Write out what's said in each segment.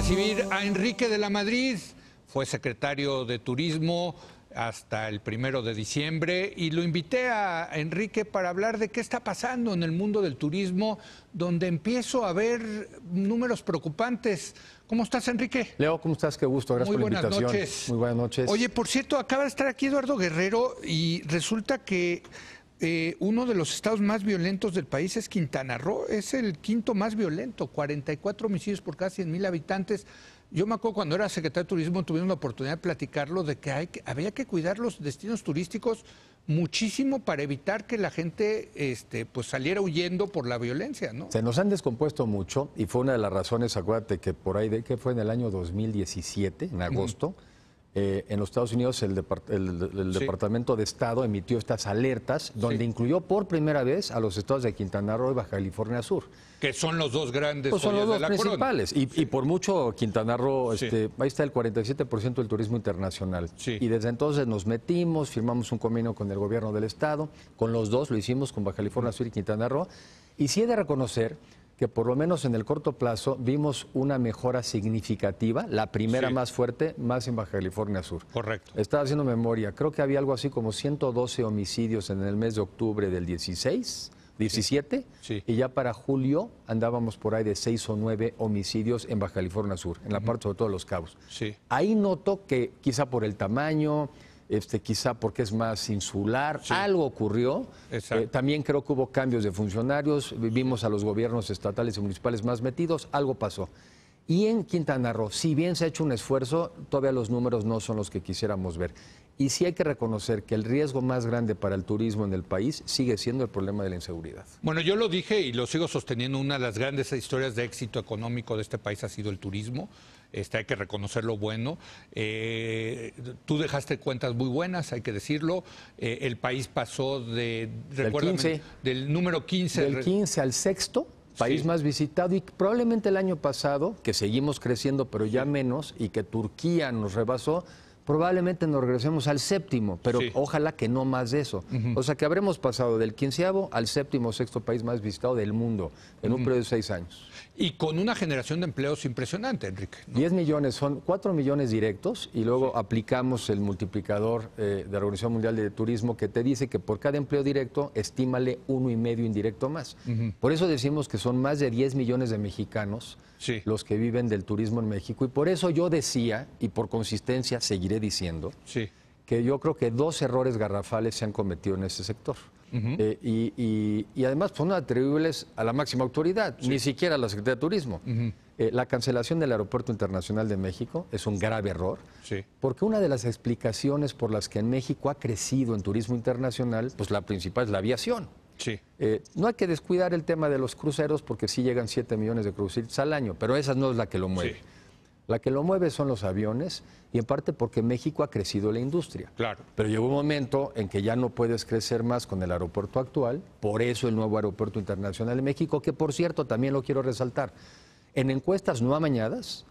recibir a Enrique de la Madrid, fue secretario de Turismo hasta el primero de diciembre y lo invité a Enrique para hablar de qué está pasando en el mundo del turismo, donde empiezo a ver números preocupantes. ¿Cómo estás, Enrique? Leo, ¿cómo estás? Qué gusto, gracias por la invitación. Muy buenas noches. Oye, por cierto, acaba de estar aquí Eduardo Guerrero y resulta que eh, uno de los estados más violentos del país es Quintana Roo, es el quinto más violento, 44 homicidios por cada 100 mil habitantes. Yo me acuerdo cuando era secretario de Turismo tuvimos la oportunidad de platicarlo de que, había que cuidar los destinos turísticos muchísimo para evitar que la gente este, pues saliera huyendo por la violencia, ¿no? Se nos han descompuesto mucho y fue una de las razones, acuérdate que por ahí de que fue en el año 2017, en agosto. Eh, en los Estados Unidos el, Departamento de Estado emitió estas alertas donde incluyó por primera vez a los estados de Quintana Roo y Baja California Sur. Que son los dos grandes. Pues principales. Y, por mucho Quintana Roo, este, ahí está el 47% del turismo internacional. Y desde entonces nos metimos, firmamos un convenio con el gobierno del estado, con los dos, lo hicimos con Baja California mm. Sur y Quintana Roo. Y sí he de reconocer que por lo menos en el corto plazo vimos una mejora significativa, la primera más fuerte, más en Baja California Sur. Correcto. Estaba haciendo memoria, creo que había algo así como 112 homicidios en el mes de octubre del 16. 17, y ya para julio andábamos por ahí de 6 o 9 homicidios en Baja California Sur, en la parte sobre TODOS los cabos. Sí. Ahí noto que quizá por el tamaño, este, quizá porque es más insular, algo ocurrió. Eh, también creo que hubo cambios de funcionarios, vimos a los gobiernos estatales y municipales más metidos, algo pasó. Y en Quintana Roo, si bien se ha hecho un esfuerzo, todavía los números no son los que quisiéramos ver. Y sí hay que reconocer que el riesgo más grande para el turismo en el país sigue siendo el problema de la inseguridad. Bueno, yo lo dije y lo sigo sosteniendo, una de las grandes historias de éxito económico de este país ha sido el turismo. Este, hay que reconocer lo bueno. Eh, tú dejaste cuentas muy buenas, hay que decirlo. Eh, el país pasó de, del, del número 15. Del 15 al sexto país más visitado y probablemente el año pasado, que seguimos creciendo pero ya menos y que Turquía nos rebasó, probablemente nos regresemos al séptimo, pero ojalá que no más de eso. O sea que habremos pasado del quinceavo al séptimo sexto país más visitado del mundo en un periodo de seis años. Y con una generación de empleos impresionante, Enrique. Diez millones, son cuatro millones directos y luego aplicamos el multiplicador eh, de la Organización Mundial de Turismo que te dice que por cada empleo directo, estímale uno y medio indirecto más. Por eso decimos que son más de diez millones de mexicanos los que viven del turismo en México. Y por eso yo decía, y por consistencia seguiré diciendo, que yo creo que dos errores garrafales se han cometido en este sector. Eh, y, y, además son pues, atribuibles a la máxima autoridad, ni siquiera a la Secretaría de Turismo. Eh, la cancelación del Aeropuerto Internacional de México es un grave error, porque una de las explicaciones por las que en México ha crecido en turismo internacional, pues la principal es la aviación. Eh, no hay que descuidar el tema de los cruceros porque sí llegan 7 millones de cruceros al año, pero esa no es la que lo mueve. La que lo mueve son los aviones y en parte porque México ha crecido la industria. Claro. Pero llegó un momento en que ya no puedes crecer más con el aeropuerto actual, por eso el nuevo aeropuerto internacional de México, que por cierto también lo quiero resaltar en encuestas no amañadas,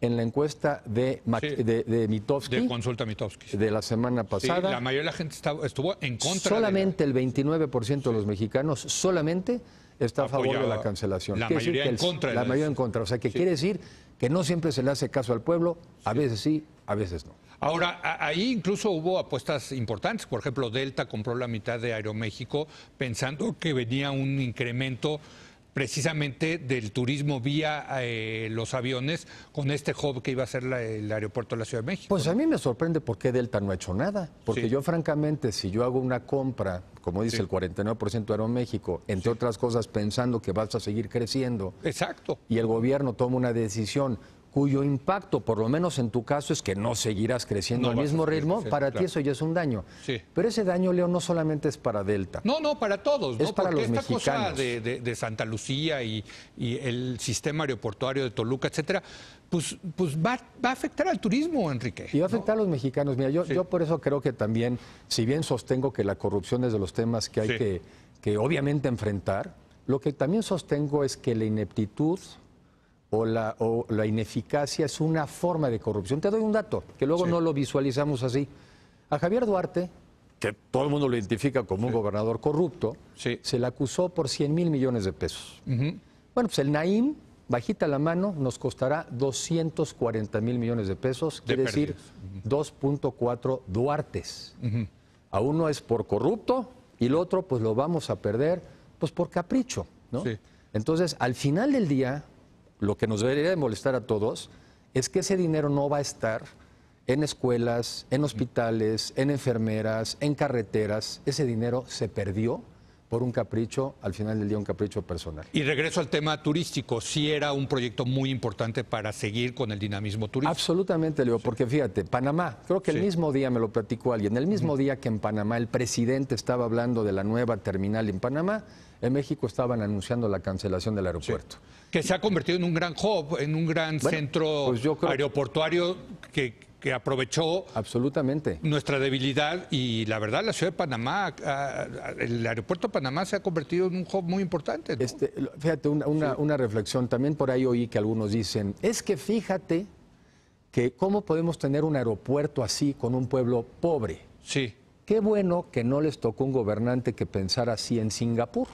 en la encuesta de, de, Mitofsky, de consulta De la semana pasada. la mayoría de la gente estuvo en contra. Solamente el 29% de los mexicanos, solamente está a favor de la cancelación. La mayoría en contra. La, mayoría en contra. O sea, que quiere decir que no siempre se le hace caso al pueblo, a veces sí, a veces no. Ahora, ahí incluso hubo apuestas importantes. Por ejemplo, Delta compró la mitad de Aeroméxico pensando que venía un incremento precisamente del turismo vía eh, los aviones con este hub que iba a ser el aeropuerto de la Ciudad de México. Pues a mí me sorprende por qué Delta no ha hecho nada, porque yo francamente si yo hago una compra, como dice el 49% de Aeroméxico, entre otras cosas pensando que vas a seguir creciendo. Exacto. Y el gobierno toma una decisión cuyo impacto, por lo menos en tu caso, es que no seguirás creciendo al mismo ritmo, para ti eso ya es un daño. Pero ese daño, Leo, no solamente es para Delta. No, no, para todos. Es ¿no? para los mexicanos. cosa de, de, de, Santa Lucía y, el sistema aeroportuario de Toluca, etcétera, pues, pues va, a afectar al turismo, Enrique. Y va a afectar a los mexicanos. Mira, yo, por eso creo que también, si bien sostengo que la corrupción es de los temas que hay que obviamente enfrentar, lo que también sostengo es que la ineptitud o la, ineficacia es una forma de corrupción. Te doy un dato, que luego no lo visualizamos así. A Javier Duarte, que todo el mundo lo identifica como un gobernador corrupto, se le acusó por 100 mil millones de pesos. Bueno, pues el Naim, bajita la mano, nos costará 240 mil millones de pesos, quiere decir 2.4 Duartes. A uno es por corrupto y el otro pues lo vamos a perder pues por capricho, ¿no? Entonces, al final del día, lo que nos debería de molestar a todos es que ese dinero no va a estar en escuelas, en hospitales, en enfermeras, en carreteras. Ese dinero se perdió por un capricho, al final del día un capricho personal. Y regreso al tema turístico, sí era un proyecto muy importante para seguir con el dinamismo turístico. Absolutamente, Leo, porque fíjate, Panamá, creo que el mismo día me lo platicó alguien, el mismo día que en Panamá el presidente estaba hablando de la nueva terminal en Panamá, en México estaban anunciando la cancelación del aeropuerto. Que se ha convertido en un gran hub, en un gran centro pues aeroportuario que que aprovechó absolutamente nuestra debilidad y la verdad la ciudad de Panamá, ah, el aeropuerto de Panamá se ha convertido en un hub muy importante. Este, fíjate, una, reflexión, también por ahí oí que algunos dicen, es que fíjate que cómo podemos tener un aeropuerto así con un pueblo pobre. Sí. Qué bueno que no les tocó un gobernante que pensara así en Singapur,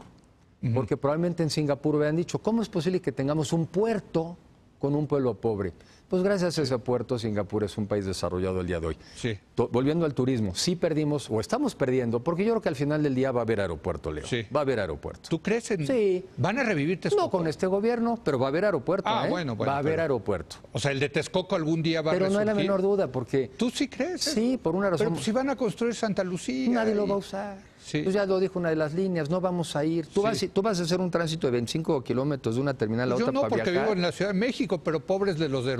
porque probablemente en Singapur habían dicho, ¿cómo es posible que tengamos un puerto con un pueblo pobre? Pues gracias a ese puerto, Singapur es un país desarrollado el día de hoy. Sí. volviendo al turismo, sí perdimos o estamos perdiendo, porque yo creo que al final del día va a haber aeropuerto, Leo. Sí. Va a haber aeropuerto. ¿Tú crees en.? Sí. ¿Van a revivir Texcoco? No con este gobierno, pero va a haber aeropuerto. Ah, ¿eh? bueno, Va a haber aeropuerto. O sea, el de Texcoco algún día va a a Pero no hay la menor duda, porque. ¿Tú sí crees? Sí, por una razón. Pero pues si van a construir Santa Lucía. Nadie lo va a usar. Sí. Pues ya lo dijo una de las líneas, no vamos a ir. Tú, vas, tú vas a hacer un tránsito de 25 kilómetros de una terminal a otra. Yo no, porque vivo en la Ciudad de México, pero pobres de los de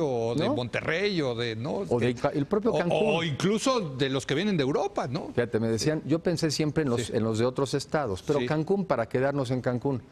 o de Monterrey o de no o el propio Cancún o, incluso de los que vienen de Europa, ¿no? Fíjate, me decían, yo pensé siempre en los en los de otros estados, pero Cancún para quedarnos en Cancún.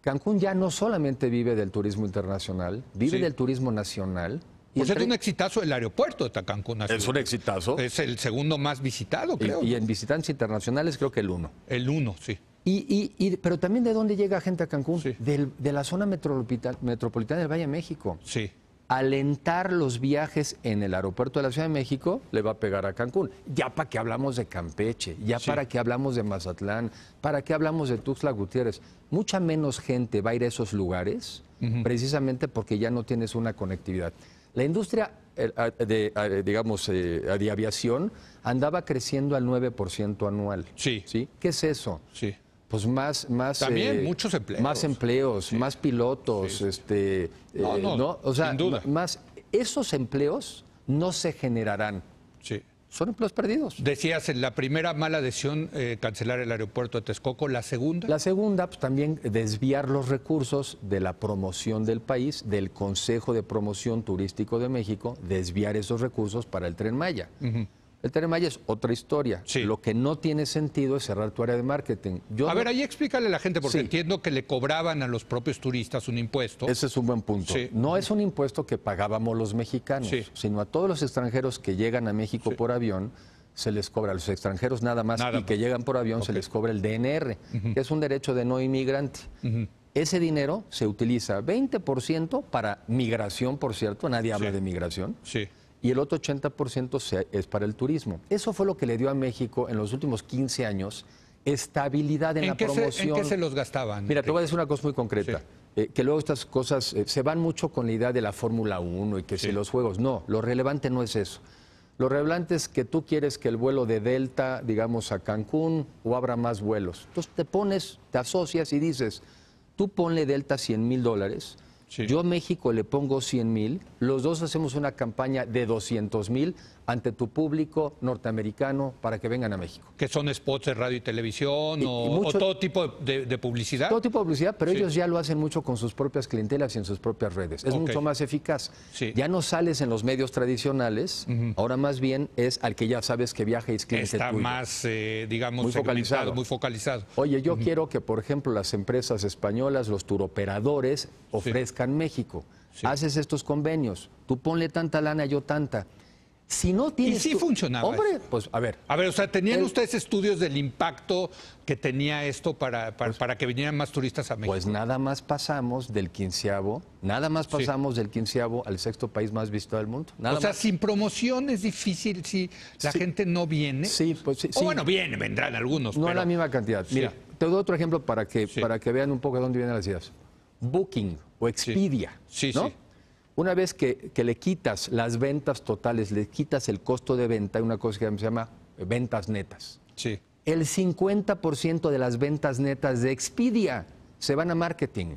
Cancún ya no solamente vive del turismo internacional, vive del turismo nacional, es es un exitazo el aeropuerto de Cancún. Es un exitazo. Es el segundo más visitado, creo. Y, en visitantes internacionales creo que el uno. El uno, sí. Y, y, pero también de dónde llega gente a Cancún? Del, de la zona metropolitana del Valle de México. Sí alentar los viajes en el aeropuerto de la Ciudad de México le va a pegar a Cancún. Ya para que hablamos de Campeche, ya para que hablamos de Mazatlán, para que hablamos de Tuxtla Gutiérrez. Mucha menos gente va a ir a esos lugares precisamente porque ya no tienes una conectividad. La industria eh, de, digamos, eh, de aviación andaba creciendo al 9% anual. Sí. sí. ¿Qué es eso? Sí pues más más eh, empleos más empleos más pilotos este eh, no, o sea más esos empleos no se generarán sí son empleos perdidos. Decías, eh, la primera mala decisión, cancelar el aeropuerto de Texcoco, la segunda. La segunda, pues, también desviar los recursos de la promoción del país, del Consejo de Promoción Turístico de México, desviar esos recursos para el tren Maya. El tren es otra historia. Lo que no tiene sentido es cerrar tu área de marketing. a ver, ahí explícale a la gente, porque entiendo que le cobraban a los propios turistas un impuesto. Ese es un buen punto. No es un impuesto que pagábamos los mexicanos, sino a todos los extranjeros que llegan a México por avión se les cobra a los extranjeros nada más y que llegan por avión se les cobra el DNR, que es un derecho de no inmigrante. Ese dinero se utiliza 20% para migración, por cierto, nadie habla de migración. Sí y el otro 80% es para el turismo. Eso fue lo que le dio a México en los últimos 15 años estabilidad en, la promoción. ¿En qué se los gastaban? Mira, te voy a decir una cosa muy concreta. Eh, que luego estas cosas eh, se van mucho con la idea de la Fórmula 1 y que si los juegos. No, lo relevante no es eso. Lo relevante es que tú quieres que el vuelo de Delta, digamos, a Cancún o abra más vuelos. Entonces te pones, te asocias y dices, tú ponle Delta 100 mil dólares, yo a México le pongo 100 mil, los dos hacemos una campaña de 200 mil, ante tu público norteamericano para que vengan a México. Que son spots de radio y televisión o, todo tipo de, publicidad. Todo tipo de publicidad, pero ellos ya lo hacen mucho con sus propias clientelas y en sus propias redes. Es mucho más eficaz. Ya no sales en los medios tradicionales, ahora más bien es al que ya sabes que viaja y es cliente Está más, eh, digamos, muy focalizado. muy focalizado. Oye, yo quiero que, por ejemplo, las empresas españolas, los turoperadores, ofrezcan México. Haces estos convenios, tú ponle tanta lana, yo tanta si no tiene Y sí funcionaba. Hombre, pues a ver. A ver, o sea, ¿tenían ustedes estudios del impacto que tenía esto pues para, que vinieran más turistas a México? Pues nada más pasamos del quinceavo, nada más pasamos del quinceavo al sexto país más visto del mundo. Nada o sea, sin promoción es difícil si la gente no viene. Sí, pues sí. O bueno, viene, vendrán algunos. No pero... la misma cantidad. Mira, te doy otro ejemplo para que, para que vean un poco de dónde vienen las ideas. Booking o Expedia. Sí, sí. ¿no? Una vez que, le quitas las ventas totales, le quitas el costo de venta, hay una cosa que se llama ventas netas. Sí. El 50% de las ventas netas de Expedia se van a marketing.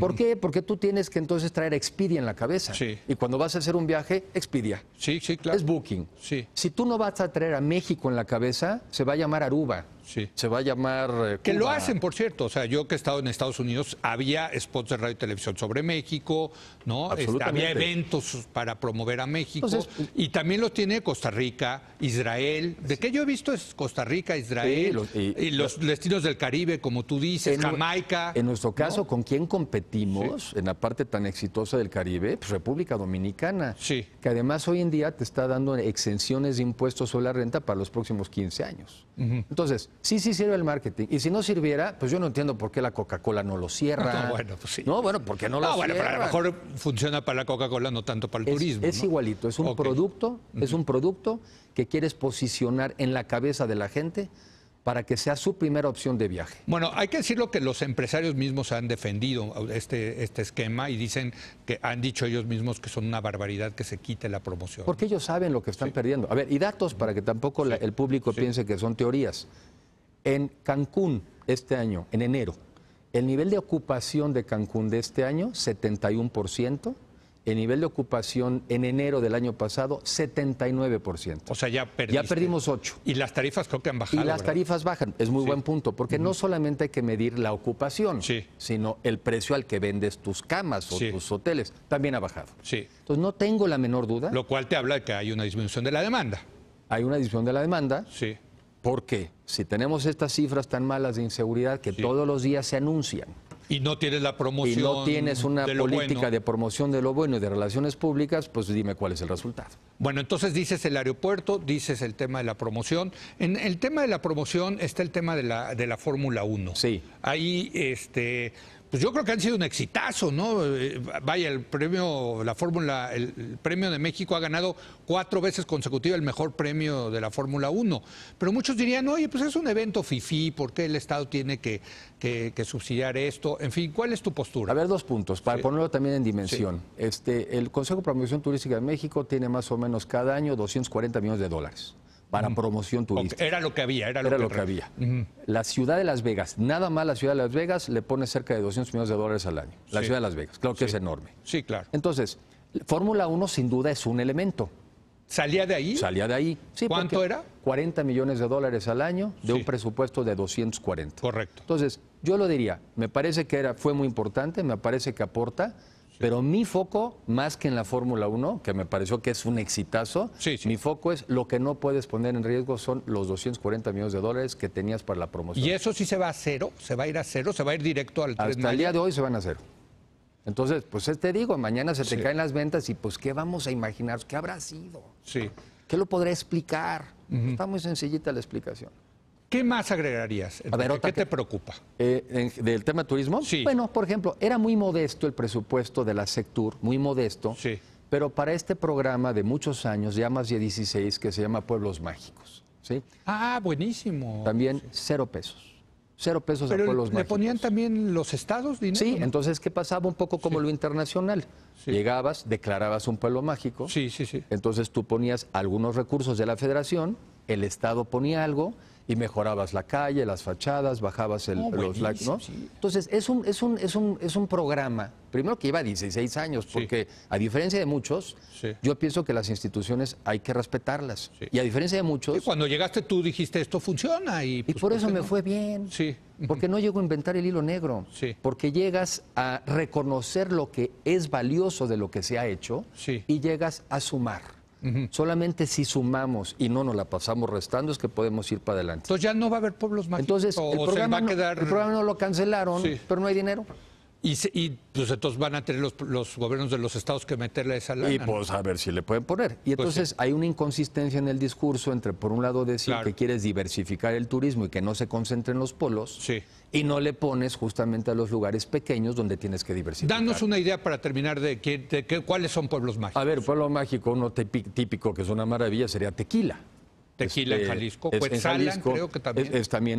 ¿Por qué? Porque tú tienes que entonces traer Expedia en la cabeza. Sí. Y cuando vas a hacer un viaje, Expedia. Sí, sí, claro. Es Booking. Sí. Si tú no vas a traer a México en la cabeza, se va a llamar Aruba. Se va a llamar. Eh, que lo hacen, por cierto. O sea, yo que he estado en Estados Unidos, había spots de radio y televisión sobre México, ¿no? Este, había eventos para promover a México. y también lo tiene Costa Rica, Israel. De qué yo he visto es Costa Rica, Israel, y, los destinos del Caribe, como tú dices, Jamaica. En nuestro caso, ¿con quién competimos en la parte tan exitosa del Caribe? Pues República Dominicana. Sí. Que además hoy en día te está dando exenciones de impuestos sobre la renta para los próximos 15 años. Entonces, Sí, sí sirve el marketing. Y si no sirviera, pues yo no entiendo por qué la Coca-Cola no lo cierra. No, bueno, pues sí. No, bueno, porque no, no lo ah, bueno, cierra. Pero a lo mejor funciona para la Coca-Cola, no tanto para el turismo. Es igualito, es un producto, es un producto que quieres posicionar en la cabeza de la gente para que sea su primera opción de viaje. Bueno, hay que decirlo que los empresarios mismos han defendido este, este esquema y dicen que han dicho ellos mismos que son una barbaridad que se quite la promoción. Porque ellos saben lo que están perdiendo. A ver, y datos para que tampoco el público piense que son teorías. En Cancún, este año, en enero, el nivel de ocupación de Cancún de este año, 71%. El nivel de ocupación en enero del año pasado, 79%. O sea, ya perdimos. Ya perdimos 8. Y las tarifas creo que han bajado. Y las tarifas bajan, es muy buen punto, porque no solamente hay que medir la ocupación, sino el precio al que vendes tus camas o tus hoteles, también ha bajado. Sí. Entonces, no tengo la menor duda. Lo cual te habla de que hay una disminución de la demanda. Hay una disminución de la demanda. Sí. ¿Por qué? si tenemos estas cifras tan malas de inseguridad que todos los días se anuncian. Y no tienes la promoción. Y no tienes una política de promoción de lo bueno y de relaciones públicas, pues dime cuál es el resultado. Bueno, entonces dices el aeropuerto, dices el tema de la promoción. En el tema de la promoción está el tema de la, de la Fórmula 1. Sí. Ahí, este, pues yo creo que han sido un exitazo, ¿no? Eh, vaya, el premio, la Fórmula, el, premio de México ha ganado cuatro veces consecutiva el mejor premio de la Fórmula 1. Pero muchos dirían, oye, pues es un evento fifí, ¿por qué el Estado tiene que, subsidiar esto? En fin, ¿cuál es tu postura? A ver, dos puntos, para ponerlo también en dimensión. Este, el Consejo de Promoción Turística de México tiene más o menos cada año 240 millones de dólares para promoción turística. Era lo que había, era lo, que, había. La ciudad de Las Vegas, nada más la ciudad de Las Vegas le pone cerca de 200 millones de dólares al año. La ciudad de Las Vegas, claro que es enorme. Sí, claro. Entonces, Fórmula 1 sin duda es un elemento. ¿Salía de ahí? Salía de ahí. ¿Cuánto era? 40 millones de dólares al año de un presupuesto de 240. Correcto. Entonces, yo lo diría, me parece que era, fue muy importante, me parece que aporta, pero mi foco, más que en la Fórmula 1, que me pareció que es un exitazo, mi foco es lo que no puedes poner en riesgo son los 240 millones de dólares que tenías para la promoción. ¿Y eso sí se va a cero? ¿Se va a ir a cero? ¿Se va a ir directo al 3 Hasta el día de hoy se van a cero. Entonces, pues te digo, mañana se te caen las ventas y pues ¿qué vamos a imaginar? ¿Qué habrá sido? Sí. ¿Qué lo podré explicar? Está muy sencillita la explicación. ¿Qué más agregarías? A ¿Qué te preocupa? Eh, ¿Del tema turismo? Bueno, por ejemplo, era muy modesto el presupuesto de la Sectur, muy modesto. Sí. Pero para este programa de muchos años, ya más de 16, que se llama Pueblos Mágicos. ¿sí? Ah, buenísimo. También cero pesos. Cero pesos pero a pueblos ¿Le ponían también los estados dinero? Sí, entonces, ¿qué pasaba? Un poco como lo internacional. Llegabas, declarabas un pueblo mágico. Sí, sí, sí. Entonces tú ponías algunos recursos de la federación, el estado ponía algo y mejorabas la calle, las fachadas, bajabas los Entonces, es un, es, un, es, un, es un programa, primero que lleva 16 años, porque a diferencia de muchos, yo pienso que las instituciones hay que respetarlas. Y a diferencia de muchos... Y cuando llegaste tú dijiste, esto funciona. Y, pues, por eso me fue bien. Porque no llego a inventar el hilo negro. Porque llegas a reconocer lo que es valioso de lo que se ha hecho y llegas a sumar. Solamente si sumamos y no nos la pasamos restando es que podemos ir para adelante. Entonces ya no va a haber pueblos más. Entonces, el, programa, no, lo cancelaron, pero no hay dinero. Y, pues entonces van a tener los, gobiernos de los estados que meterle esa lana. Y pues a ver si le pueden poner. Y pues entonces hay una inconsistencia en el discurso entre, por un lado, decir que quieres diversificar el turismo y que no se concentre en los polos, y no le pones justamente a los lugares pequeños donde tienes que diversificar. Danos una idea para terminar de, qué, cuáles son pueblos mágicos. A ver, pueblo mágico, uno típico que es una maravilla sería Tequila. Tequila este, en Jalisco, creo que también.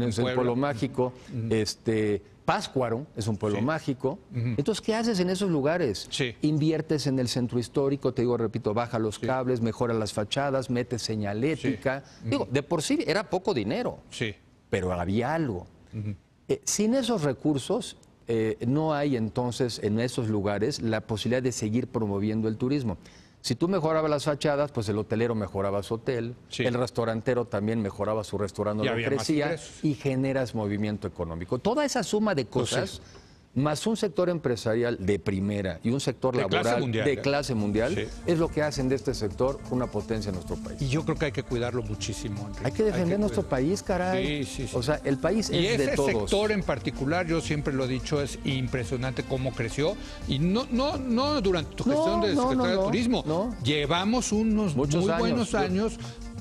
Es, el pueblo mágico. Este Páscuaro es un pueblo mágico. Entonces, ¿qué haces en esos lugares? Inviertes en el centro histórico, te digo, repito, baja los cables, mejora las fachadas, metes señalética. Digo, de por sí era poco dinero, sí. pero había algo. Eh, sin esos recursos, eh, no hay entonces en esos lugares la posibilidad de seguir promoviendo el turismo. Si tú mejorabas las fachadas, pues el hotelero mejoraba su hotel, el restaurantero también mejoraba su restaurante, y, crecía, y generas movimiento económico. Toda esa suma de pues cosas más un sector empresarial de primera y un sector laboral de clase mundial, ¿eh? es lo que hacen de este sector una potencia en nuestro país. Y yo creo que hay que cuidarlo muchísimo. Hay que defender nuestro país, caray. Sí, sí, O sea, el país es de todos. sector en particular, yo siempre lo he dicho, es impresionante cómo creció. Y no no no durante tu gestión de secretario de Turismo. Llevamos unos Muchos muy buenos años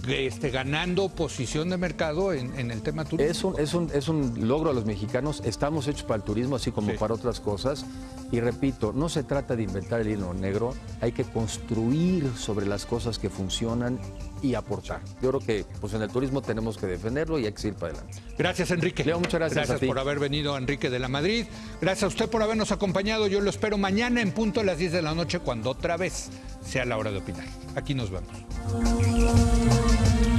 este, ganando posición de mercado en, el tema turístico. Es un, logro a los mexicanos, estamos hechos para el turismo así como para otras cosas. Y repito, no se trata de inventar el hilo negro, hay que construir sobre las cosas que funcionan y aportar. Yo creo que pues en el turismo tenemos que defenderlo y hay que ir para adelante. Gracias, Enrique. Leo, muchas gracias. Gracias a ti. por haber venido, Enrique de la Madrid. Gracias a usted por habernos acompañado. Yo lo espero mañana en punto a las 10 de la noche, cuando otra vez sea la hora de opinar. Aquí nos vemos. Thank you.